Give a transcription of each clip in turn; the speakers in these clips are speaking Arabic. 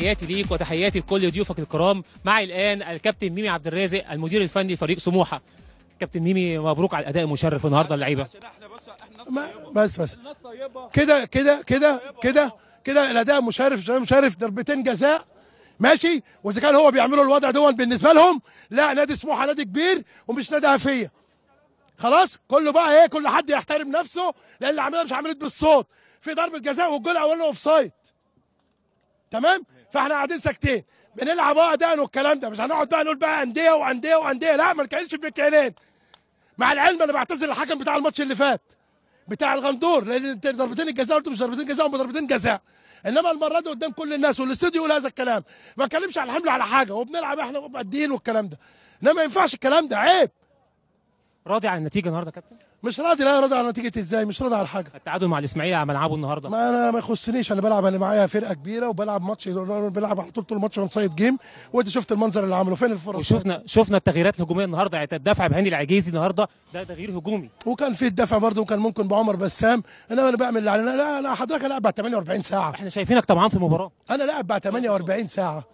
تحياتي ليك وتحياتي لكل ضيوفك الكرام معي الان الكابتن ميمي عبد الرازق المدير الفني لفريق سموحه كابتن ميمي مبروك على الاداء المشرف النهارده اللعيبه بس بس كده كده كده كده كده الاداء مشرف مشرف ضربتين جزاء ماشي واذا كان هو بيعملوا الوضع دون بالنسبه لهم لا نادي سموحه نادي كبير ومش نادي هفيه خلاص كله بقى ايه كل حد يحترم نفسه لان اللي عملها مش عملت بالصوت في ضربه جزاء والجول الاولاني اوف سايد تمام فاحنا قاعدين ساكتين بنلعب اه دقن والكلام ده مش هنقعد بقى نقول بقى انديه وانديه وانديه لا ما نتكلمش في مع العلم انا بعتذر للحكم بتاع الماتش اللي فات بتاع الغندور لان ضربتين الجزاء قلت مش ضربتين جزاء هم ضربتين جزاء انما المره دي قدام كل الناس والاستوديو يقول هذا الكلام ما اتكلمش على الحمل على حاجه وبنلعب احنا مؤديين والكلام ده انما ما ينفعش الكلام ده عيب راضي عن النتيجه النهارده يا كابتن؟ مش راضي لا راضي على نتيجه ازاي مش راضي على حاجه التعادل مع الاسماعيلي على ملعبه النهارده ما انا ما يخصنيش انا بلعب انا معايا فرقه كبيره وبلعب ماتش بلعب على طول طول الماتش اون سايد جيم وانت شفت المنظر اللي عمله فين الفرص وشفنا شفنا التغييرات الهجوميه النهارده يعني الدفع بهاني العجيزي النهارده ده تغيير هجومي وكان في الدفع برده وكان ممكن بعمر بسام انما انا بعمل اللي علينا لا لا حضرتك لاعب بعد 48 ساعه احنا شايفينك طمعان في المباراه انا لاعب بعد 48 ساعه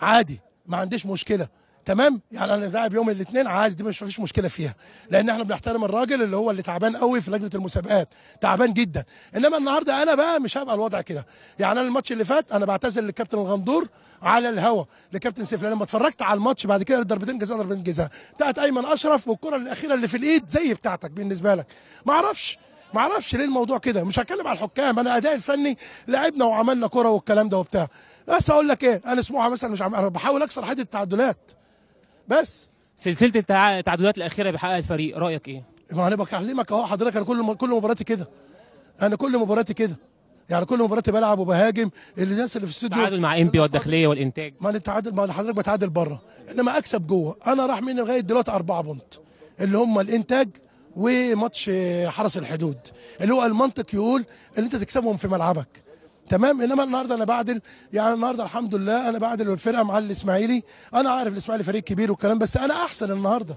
عادي ما عنديش مشكله تمام يعني انا لاعب يوم الاثنين عادي دي مش فيش مشكله فيها لان احنا بنحترم الراجل اللي هو اللي تعبان قوي في لجنه المسابقات تعبان جدا انما النهارده انا بقى مش هبقى الوضع كده يعني انا الماتش اللي فات انا بعتذر للكابتن الغندور على الهوا لكابتن سيف لما اتفرجت على الماتش بعد كده ضربتين جزاء ضربتين جزاء بتاعت ايمن اشرف والكره الاخيره اللي في الايد زي بتاعتك بالنسبه لك ما اعرفش ما اعرفش ليه الموضوع كده مش هتكلم على الحكام انا اداء الفني لعبنا وعملنا كره والكلام ده وبتاع بس اقول لك ايه انا اسمعها مثلا مش عم... انا بحاول اكسر حد التعادلات بس سلسله التعادلات الاخيره اللي بيحققها الفريق رايك ايه؟ ما انا بكلمك اهو حضرتك انا كل كل مباراتي كده انا كل مباراتي كده يعني كل مباراتي بلعب وبهاجم الناس اللي في الاستوديو تعادل مع انبي والداخليه والانتاج ما التعادل ما حضرتك بتعادل بره انما اكسب جوه انا راح مني لغايه دلوقتي اربعه بونت اللي هم الانتاج وماتش حرس الحدود اللي هو المنطق يقول ان انت تكسبهم في ملعبك تمام انما النهارده انا بعدل يعني النهارده الحمد لله انا بعدل الفرقه مع الاسماعيلي انا عارف الاسماعيلي فريق كبير والكلام بس انا احسن النهارده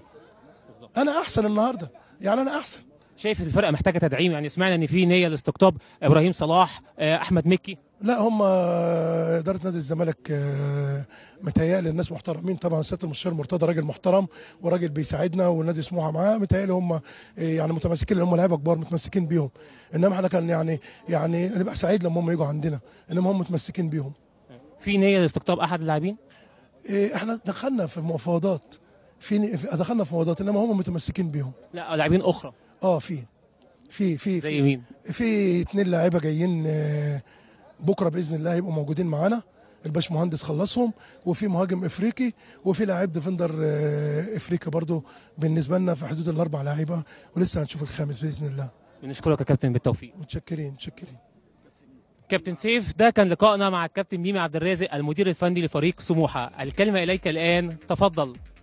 انا احسن النهارده يعني انا احسن شايف الفرقه محتاجه تدعيم يعني سمعنا ان في نيه لاستقطاب ابراهيم صلاح آه، احمد مكي لا هم آه، اداره نادي الزمالك آه، متهيألي الناس محترمين طبعا سياده المستشار مرتضى راجل محترم وراجل بيساعدنا والنادي سموحه معاه متهيألي هم آه، يعني متمسكين لان هم لعيبه كبار متمسكين بيهم انما احنا كان يعني يعني نبقى سعيد لما هم يجوا عندنا انما هم متمسكين بيهم في نيه لاستقطاب احد اللاعبين؟ احنا دخلنا في مفاوضات في دخلنا في مفاوضات انما هم متمسكين بيهم لا لاعبين اخرى اه في في في زي مين؟ في اثنين لاعيبه جايين آه بكره باذن الله هيبقوا موجودين معانا الباش مهندس خلصهم وفي مهاجم افريقي وفي لاعب ديفندر آه، افريقي برضو بالنسبه لنا في حدود الاربع لعيبه ولسه هنشوف الخامس باذن الله بنشكرك يا كابتن بالتوفيق متشكرين متشكرين كابتن سيف ده كان لقائنا مع الكابتن ميمي عبد الرازق المدير الفني لفريق سموحه الكلمه اليك الان تفضل